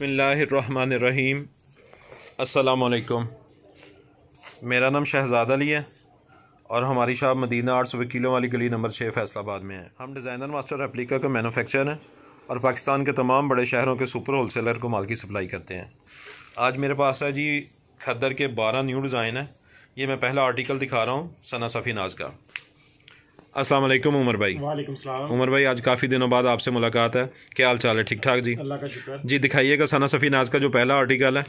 बसमीम अलकुम मेरा नाम शहजाद अली है और हमारी शॉप मदीना आर्ट्स वकीलों वाली गली नंबर छः फैसलाबाद में है हम डिज़ाइनर मास्टर रेप्लिका का मैनुफेक्चर हैं और पाकिस्तान के तमाम बड़े शहरों के सुपर होल सेलर को माल की सप्लाई करते हैं आज मेरे पास है जी खदर के बारह न्यू डिज़ाइन है ये मैं पहला आर्टिकल दिखा रहा हूँ सना सफ़ी नाज का अस्सलाम वालेकुम उमर भाई वालेकुम सलाम उमर भाई आज काफ़ी दिनों बाद आपसे मुलाकात है क्या हाल चाल है ठीक ठाक जी अल्लाह का शुक्र जी दिखाइएगा सना सफ़ी नाज़ का जो पहला आर्टिकल है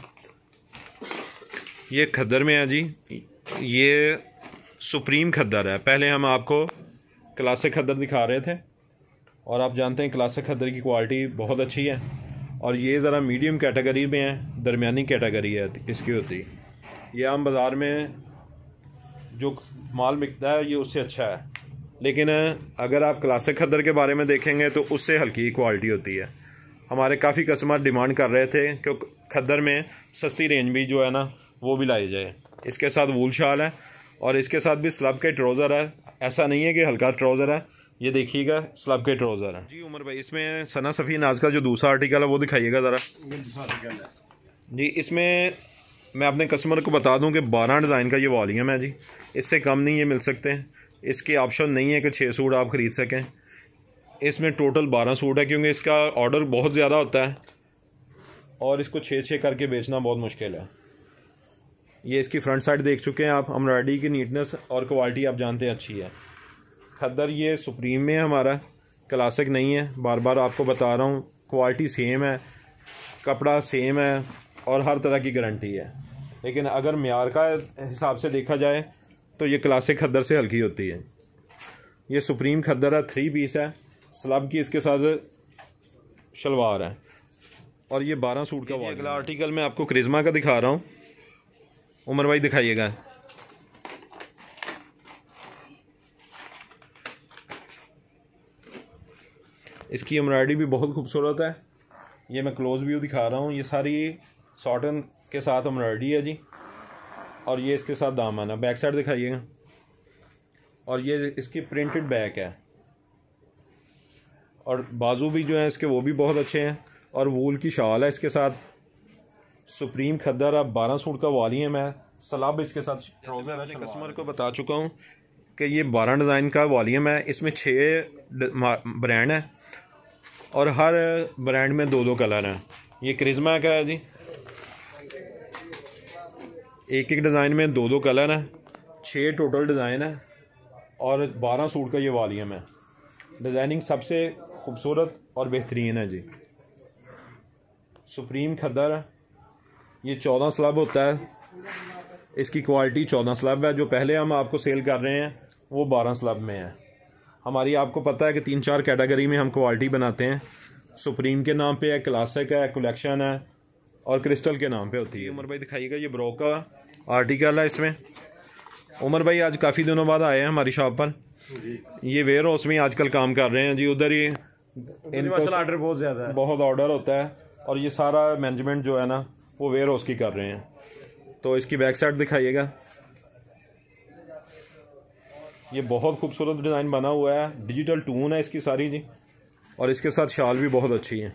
ये खद्दर में है जी ये सुप्रीम खद्दर है पहले हम आपको क्लासिक खद्दर दिखा रहे थे और आप जानते हैं क्लासिक खद्दर की क्वालिटी बहुत अच्छी है और ये ज़रा मीडियम कैटेगरी में है दरमियानी कैटेगरी है इसकी होती ये हम बाज़ार में जो माल बिकता है ये उससे अच्छा है लेकिन अगर आप क्लासिक खद्दर के बारे में देखेंगे तो उससे हल्की क्वालिटी होती है हमारे काफ़ी कस्टमर डिमांड कर रहे थे कि खद्दर में सस्ती रेंज भी जो है ना वो भी लाई जाए इसके साथ वूल शाल है और इसके साथ भी स्लब के ट्राउज़र है ऐसा नहीं है कि हल्का ट्राउज़र है ये देखिएगा स्लब के ट्राउज़र है जी उमर भाई इसमें सना सफ़ी नाज का जो दूसरा आर्टिकल है वो दिखाइएगा ज़रा जी इसमें मैं अपने कस्टमर को बता दूँ कि बारह डिज़ाइन का ये वॉलीम है जी इससे कम नहीं ये मिल सकते हैं इसके ऑप्शन नहीं है कि छः सूट आप ख़रीद सकें इसमें टोटल बारह सूट है क्योंकि इसका ऑर्डर बहुत ज़्यादा होता है और इसको छः छः करके बेचना बहुत मुश्किल है ये इसकी फ्रंट साइड देख चुके हैं आप एम्ब्रॉयडरी की नीटनेस और क्वालिटी आप जानते हैं अच्छी है खद्दर ये सुप्रीम में है हमारा क्लासिक नहीं है बार बार आपको बता रहा हूँ क्वालिटी सेम है कपड़ा सेम है और हर तरह की गारंटी है लेकिन अगर मैार का हिसाब से देखा जाए तो ये क्लासिक खद्दर से हल्की होती है ये सुप्रीम खद्दर है थ्री पीस है स्लब की इसके साथ शलवार है और ये बारह सूट का वाला अगला आर्टिकल मैं आपको क्रिज्मा का दिखा रहा हूँ उमर भाई दिखाइएगा इसकी एम्ब्रॉयडरी भी बहुत खूबसूरत है ये मैं क्लोज व्यू दिखा रहा हूँ ये सारी सॉटन के साथ एम्ब्रॉयडरी है जी और ये इसके साथ दामन है बैक साइड दिखाइएगा और ये इसकी प्रिंटेड बैक है और बाजू भी जो है इसके वो भी बहुत अच्छे हैं और वूल की शाल है इसके साथ सुप्रीम खद्दर अब बारह सूट का वॉलीम है सलाब इसके साथ ट्राउज़र है कस्टमर को बता चुका हूँ कि ये बारह डिज़ाइन का वॉलीम है इसमें छः ब्रांड है और हर ब्रांड में दो दो कलर हैं ये क्रिज्मा का है जी एक एक डिज़ाइन में दो दो कलर हैं छः टोटल डिज़ाइन है और बारह सूट का ये वॉलीम है डिज़ाइनिंग सबसे खूबसूरत और बेहतरीन है जी सुप्रीम खदर ये चौदह स्लब होता है इसकी क्वालिटी चौदह स्लब है जो पहले हम आपको सेल कर रहे हैं वो बारह स्लब में है हमारी आपको पता है कि तीन चार कैटेगरी में हम क्वालिटी बनाते हैं सुप्रीम के नाम पे है क्लासिक है कलेक्शन है और क्रिस्टल के नाम पे होती है उमर भाई दिखाइएगा ये ब्रोक का आर्टिकल है इसमें उमर भाई आज काफ़ी दिनों बाद आए हैं हमारी शॉप पर जी ये वेयर हाउस में आजकल काम कर रहे हैं जी उधर ही इनको ऑर्डर बहुत ज़्यादा है बहुत ऑर्डर होता है और ये सारा मैनेजमेंट जो है ना वो वेयर हाउस की कर रहे हैं तो इसकी बैक साइड दिखाइएगा ये बहुत खूबसूरत डिज़ाइन बना हुआ है डिजिटल टून है इसकी सारी जी और इसके साथ शाल भी बहुत अच्छी है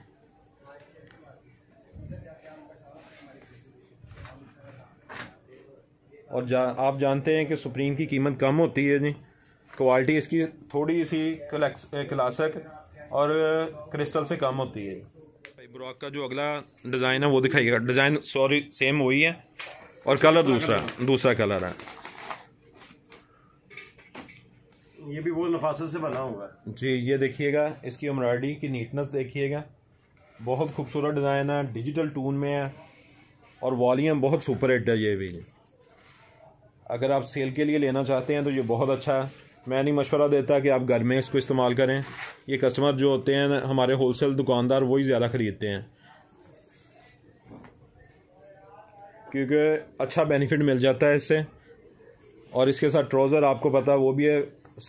और जा आप जानते हैं कि सुप्रीम की कीमत कम होती है जी क्वालिटी इसकी थोड़ी सी क्लासिक और क्रिस्टल से कम होती है फाइब्रॉक ब्रॉक का जो अगला डिज़ाइन है वो दिखाइएगा डिज़ाइन सॉरी सेम वही है और कलर दूसरा दूसरा कलर है ये भी वो नफासत से बना हुआ है जी ये देखिएगा इसकी एम्ब्रॉयडरी की नीटनेस देखिएगा बहुत खूबसूरत डिज़ाइन है डिजिटल टून में है और वॉलीम बहुत सुपर हिट है ये भी अगर आप सेल के लिए लेना चाहते हैं तो ये बहुत अच्छा है मैं नहीं मशवरा देता कि आप घर में इसको इस्तेमाल करें ये कस्टमर जो होते हैं हमारे होलसेल दुकानदार वही ज़्यादा ख़रीदते हैं क्योंकि अच्छा बेनिफिट मिल जाता है इससे और इसके साथ ट्राउज़र आपको पता वो भी है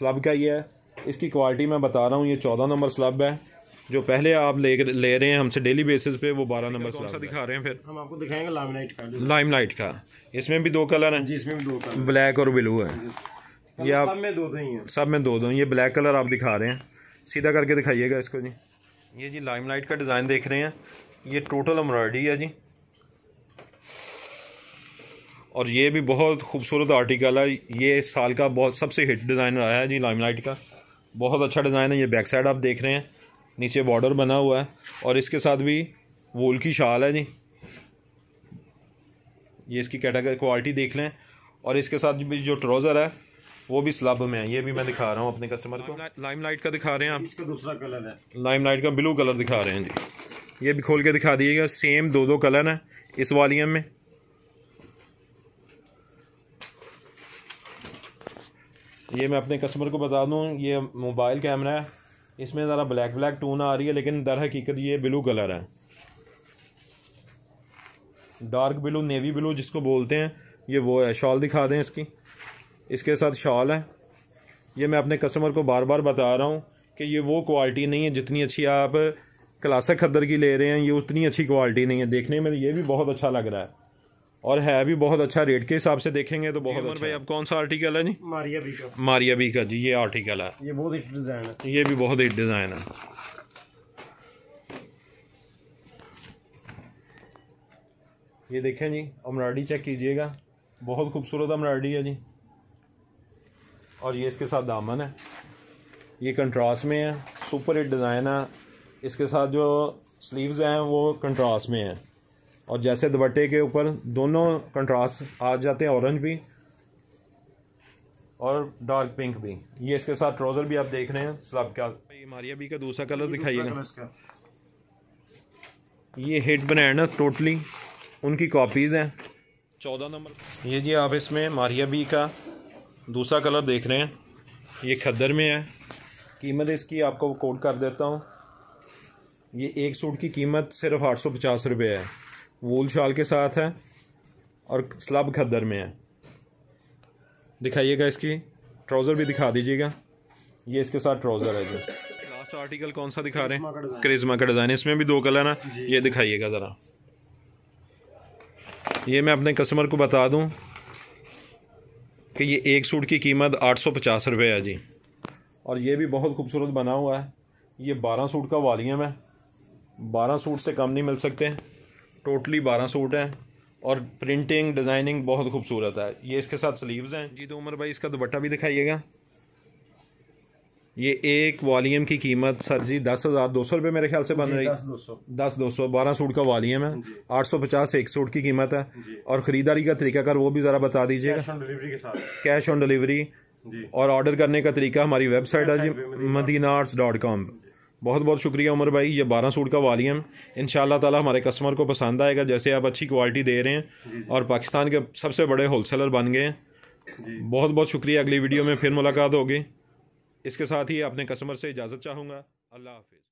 स्लब का ही है इसकी क्वालिटी मैं बता रहा हूँ ये चौदह नंबर स्लब है जो पहले आप ले ले रहे हैं हमसे डेली बेसिस पे वो बारह नंबर सा दिखा रहे हैं फिर हम आपको दिखाएंगे लाइमलाइट का लाइमलाइट का इसमें भी दो कलर हैं जी इसमें भी दो कलर ब्लैक और ब्लू है ये मतलब आप सब में दो दो तो ही हैं सब में दो दो तो ये ब्लैक कलर आप दिखा रहे हैं सीधा करके दिखाइएगा इसको जी ये जी लाइट का डिज़ाइन देख रहे हैं ये टोटल एम्ब्रॉयडरी है जी और ये भी बहुत खूबसूरत आर्टिकल है ये इस साल का बहुत सबसे हिट डिज़ाइन रहा है जी लाइमलाइट का बहुत अच्छा डिज़ाइन है ये बैक साइड आप देख रहे हैं नीचे बॉर्डर बना हुआ है और इसके साथ भी वोल की शाल है जी ये इसकी कैटेगरी क्वालिटी देख लें और इसके साथ भी जो ट्राउज़र है वो भी स्लब में है ये भी मैं दिखा रहा हूँ अपने कस्टमर को लाइम लाइट का दिखा रहे हैं आप इसका दूसरा कलर है लाइम लाइट का ब्लू कलर दिखा रहे हैं जी ये भी खोल के दिखा दीजिएगा सेम दो दो कलर हैं इस वालियम में ये मैं अपने कस्टमर को बता दूँ ये मोबाइल कैमरा है इसमें ज़रा ब्लैक ब्लैक टून आ रही है लेकिन दर हकीकत ये ब्लू कलर है डार्क ब्लू नेवी ब्लू जिसको बोलते हैं ये वो है शॉल दिखा दें इसकी इसके साथ शॉल है ये मैं अपने कस्टमर को बार बार बता रहा हूँ कि ये वो क्वालिटी नहीं है जितनी अच्छी आप क्लासिक खद्दर की ले रहे हैं ये उतनी अच्छी क्वालिटी नहीं है देखने में ये भी बहुत अच्छा लग रहा है और है भी बहुत अच्छा रेट के हिसाब से देखेंगे तो बहुत अच्छा भाई अब कौन सा आर्टिकल है जी मारिया बी का मारिया बी का जी ये आर्टिकल है ये बहुत हिट डिज़ाइन है ये भी बहुत हिट डिज़ाइन है ये देखें जी अमराडी चेक कीजिएगा बहुत खूबसूरत अमराडी है जी और ये इसके साथ दामन है ये कंट्रास्ट में है सुपर हिट डिज़ाइन है इसके साथ जो स्लीव्स हैं वो कंट्रास्ट में हैं और जैसे दुपट्टे के ऊपर दोनों कंट्रास्ट आ जाते हैं ऑरेंज भी और डार्क पिंक भी ये इसके साथ ट्राउजर भी आप देख रहे हैं स्लब का मारिया भी का दूसरा कलर दिखाइएगा ये हिट बनाया ना टोटली उनकी कॉपीज़ हैं चौदह नंबर ये जी आप इसमें मारिया बी का दूसरा कलर देख रहे हैं ये खद्दर में है कीमत इसकी आपको कोड कर देता हूँ ये एक सूट की कीमत सिर्फ आठ सौ पचास रुपये है वूल शाल के साथ है और स्लब खद्दर में है दिखाइएगा इसकी ट्राउज़र भी दिखा दीजिएगा ये इसके साथ ट्राउज़र है जी लास्ट आर्टिकल कौन सा दिखा रहे हैं क्रिज्मा का डिज़ाइन इसमें भी दो कलर ना ये दिखाइएगा ज़रा ये मैं अपने कस्टमर को बता दूं कि ये एक सूट की कीमत आठ सौ पचास रुपये है जी और ये भी बहुत खूबसूरत बना हुआ है ये बारह सूट का वालीम है बारह सूट से कम नहीं मिल सकते टोटली बारह सूट हैं और प्रिंटिंग डिज़ाइनिंग बहुत खूबसूरत है ये इसके साथ स्लीव्स हैं जी तो उमर भाई इसका दुपट्टा भी दिखाइएगा ये एक वॉलीम की कीमत सर जी दस हज़ार दो सौ रुपये मेरे ख्याल से बन रही दस दो सौ बारह सूट का वॉलीम है आठ सौ पचास एक सूट की कीमत है और ख़रीदारी का तरीका कर वो भी ज़रा बता दीजिएगा कैश ऑन डिलीवरी और ऑर्डर करने का तरीका हमारी वेबसाइट है जी मदीना आर्ट्स डॉट कॉम बहुत बहुत शुक्रिया उमर भाई ये बारह सूट का वॉलीम इन ताला हमारे कस्टमर को पसंद आएगा जैसे आप अच्छी क्वालिटी दे रहे हैं जी जी। और पाकिस्तान के सबसे बड़े होलसेलर बन गए हैं बहुत बहुत शुक्रिया अगली वीडियो में फिर मुलाकात होगी इसके साथ ही अपने कस्टमर से इजाज़त चाहूँगा अल्लाह हाफिज़